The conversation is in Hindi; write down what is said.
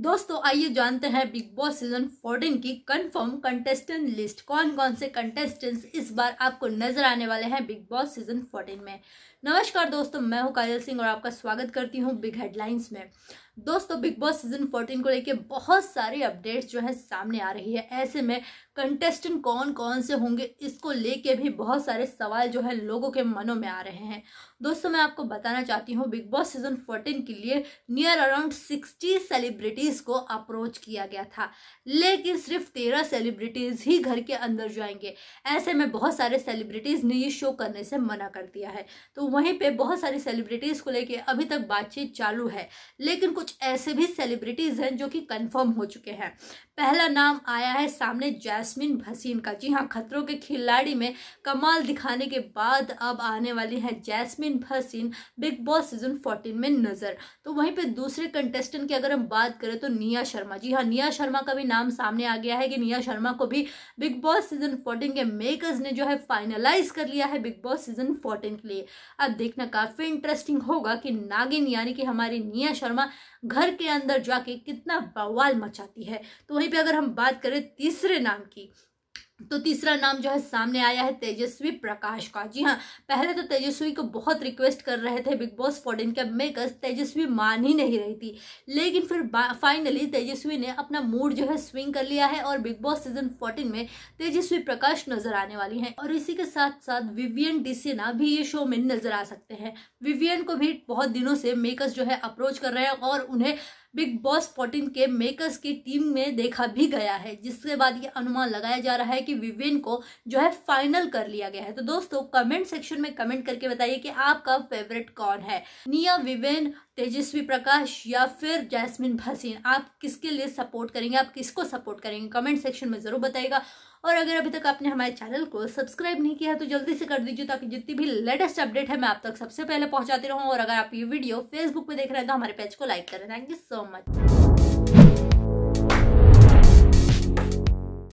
दोस्तों आइए जानते हैं बिग बॉस सीजन 14 की कंफर्म कंटेस्टेंट लिस्ट कौन कौन से कंटेस्टेंट्स इस बार आपको नजर आने वाले हैं बिग बॉस सीजन 14 में नमस्कार दोस्तों मैं हूं काजल सिंह और आपका स्वागत करती हूं बिग हेडलाइंस में दोस्तों बिग बॉस सीजन 14 को लेके बहुत सारी अपडेट्स जो है सामने आ रही है ऐसे में कंटेस्टेंट कौन कौन से होंगे इसको लेके भी बहुत सारे सवाल जो है लोगों के मनों में आ रहे हैं दोस्तों मैं आपको बताना चाहती हूँ बिग बॉस सीजन 14 के लिए नियर अराउंड 60 सेलिब्रिटीज़ को अप्रोच किया गया था लेकिन सिर्फ तेरह सेलिब्रिटीज़ ही घर के अंदर जाएंगे ऐसे में बहुत सारे सेलिब्रिटीज़ ने ये शो करने से मना कर दिया है तो वहीं पर बहुत सारी सेलिब्रिटीज़ को लेकर अभी तक बातचीत चालू है लेकिन कुछ ऐसे भी सेलिब्रिटीज हैं जो कि कंफर्म हो चुके हैं पहला नाम आया है सामने जैस्मिन भसीन का जी हाँ खतरों के खिलाड़ी में कमाल दिखाने के बाद अब आने वाली है Jasmin Bhasin Bigg Boss season 14 में नज़र तो वहीं पे दूसरे कंटेस्टेंट की अगर हम बात करें तो निया शर्मा जी हाँ निया शर्मा का भी नाम सामने आ गया है कि निया शर्मा को भी बिग बॉस सीजन फोर्टीन के मेकर्स ने जो है फाइनलाइज कर लिया है बिग बॉस सीजन फोर्टीन के लिए अब देखना काफ़ी इंटरेस्टिंग होगा कि नागिन यानी कि हमारी निया शर्मा घर के अंदर जाके कितना बवाल मचाती है तो वहीं पर अगर हम बात करें तीसरे नाम की तो तीसरा नाम जो है सामने आया है तेजस्वी प्रकाश का जी हाँ पहले तो तेजस्वी को बहुत रिक्वेस्ट कर रहे थे बिग बॉस फोर्टीन के मेकर्स तेजस्वी मान ही नहीं रही थी लेकिन फिर फाइनली तेजस्वी ने अपना मूड जो है स्विंग कर लिया है और बिग बॉस सीजन फोर्टीन में तेजस्वी प्रकाश नजर आने वाली हैं और इसी के साथ साथ विवियन डिसेना भी ये शो में नजर आ सकते हैं विवियन को भी बहुत दिनों से मेकर्स जो है अप्रोच कर रहे हैं और उन्हें बिग बॉस 14 के मेकर्स की टीम में देखा भी गया है जिसके बाद ये अनुमान लगाया जा रहा है कि विवेन को जो है फाइनल कर लिया गया है तो दोस्तों कमेंट सेक्शन में कमेंट करके बताइए कि आपका फेवरेट कौन है निया विवेन तेजस्वी प्रकाश या फिर जैस्मिन भसीन आप किसके लिए सपोर्ट करेंगे आप किसको सपोर्ट करेंगे कमेंट सेक्शन में ज़रूर बताएगा और अगर अभी तक आपने हमारे चैनल को सब्सक्राइब नहीं किया है तो जल्दी से कर दीजिए ताकि जितनी भी लेटेस्ट अपडेट है मैं आप तक सबसे पहले पहुंचाती रहूँ और अगर आप ये वीडियो फेसबुक पर देख रहे हैं तो हमारे पेज को लाइक करें थैंक यू सो मच